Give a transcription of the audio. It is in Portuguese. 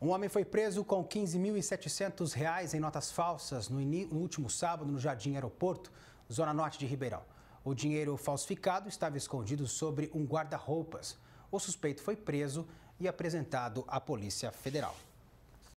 Um homem foi preso com 15.700 reais em notas falsas no, no último sábado no Jardim Aeroporto, zona norte de Ribeirão. O dinheiro falsificado estava escondido sobre um guarda-roupas. O suspeito foi preso e apresentado à Polícia Federal.